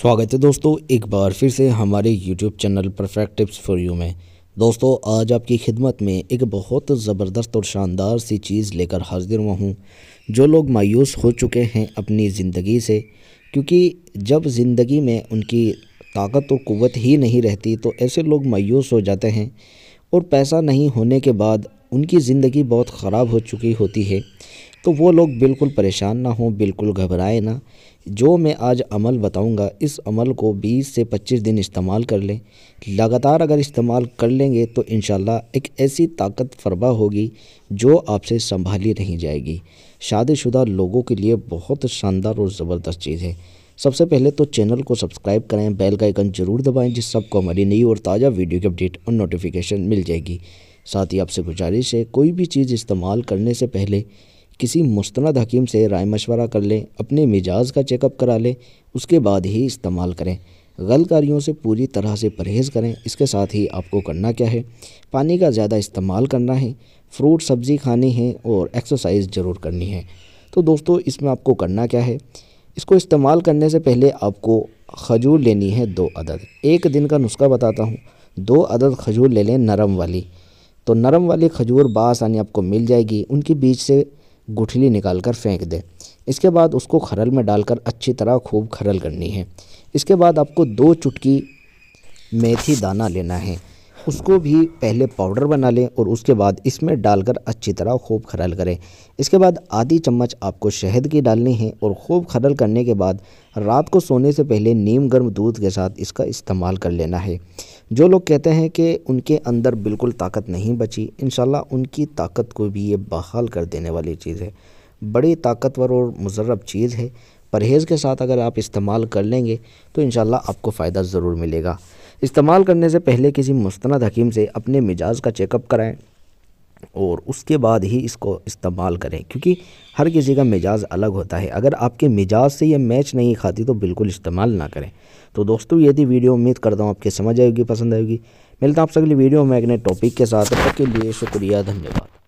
स्वागत है दोस्तों एक बार फिर से हमारे YouTube channel perfect tips for you में दोस्तों आज आपकी खिदमत में एक बहुत ज़बरदस्त और शानदार सी चीज़ लेकर हाजिर हुआ हूँ जो लोग मायूस हो चुके हैं अपनी ज़िंदगी से क्योंकि जब ज़िंदगी में उनकी ताकत और क़वत ही नहीं रहती तो ऐसे लोग मायूस हो जाते हैं और पैसा नहीं होने के बाद उनकी ज़िंदगी बहुत ख़राब हो चुकी होती है तो वो लोग बिल्कुल परेशान ना हों बिल्कुल घबराए ना जो मैं आज अमल बताऊंगा इस अमल को 20 से 25 दिन इस्तेमाल कर लें लगातार अगर इस्तेमाल कर लेंगे तो इन एक ऐसी ताकत फरबा होगी जो आपसे संभाली नहीं जाएगी शादीशुदा लोगों के लिए बहुत शानदार और ज़बरदस्त चीज़ है सबसे पहले तो चैनल को सब्सक्राइब करें बेल का आइकन ज़रूर दबाएं जिस सबको हमारी नई और ताज़ा वीडियो की अपडेट और नोटिफिकेशन मिल जाएगी साथ ही आपसे गुजारिश है कोई भी चीज़ इस्तेमाल करने से पहले किसी मुस्तंद हकीम से राय मशवरा कर लें अपने मिजाज का चेकअप करा लें उसके बाद ही इस्तेमाल करें गलकारियों से पूरी तरह से परहेज़ करें इसके साथ ही आपको करना क्या है पानी का ज़्यादा इस्तेमाल करना है फ्रूट सब्ज़ी खानी है और एक्सरसाइज ज़रूर करनी है तो दोस्तों इसमें आपको करना क्या है इसको इस्तेमाल करने से पहले आपको खजूर लेनी है दो अदद एक दिन का नुस्खा बताता हूँ दो अदद खजूर ले लें नरम वाली तो नरम वाली खजूर बासानी आपको मिल जाएगी उनके बीच से गुठली निकालकर फेंक दें इसके बाद उसको खरल में डालकर अच्छी तरह खूब खरल करनी है इसके बाद आपको दो चुटकी मेथी दाना लेना है उसको भी पहले पाउडर बना लें और उसके बाद इसमें डालकर अच्छी तरह खूब खरल करें इसके बाद आधी चम्मच आपको शहद की डालनी है और खूब खरल करने के बाद रात को सोने से पहले नीम गर्म दूध के साथ इसका इस्तेमाल कर लेना है जो लोग कहते हैं कि उनके अंदर बिल्कुल ताकत नहीं बची इन उनकी ताकत को भी ये बहाल कर देने वाली चीज़ है बड़ी ताकतवर और मुजरब चीज़ है परहेज़ के साथ अगर आप इस्तेमाल कर लेंगे तो इन आपको फ़ायदा ज़रूर मिलेगा इस्तेमाल करने से पहले किसी मुस्ंद हकीम से अपने मिजाज का चेकअप कराएँ और उसके बाद ही इसको इस्तेमाल करें क्योंकि हर किसी का मिजाज अलग होता है अगर आपके मिजाज से ये मैच नहीं खाती तो बिल्कुल इस्तेमाल ना करें तो दोस्तों ये थी वीडियो उम्मीद करता हूँ आपके समझ आएगी पसंद आएगी मिलता हूँ आपसे अगली वीडियो में एक नए टॉपिक के साथ तब के लिए शुक्रिया धन्यवाद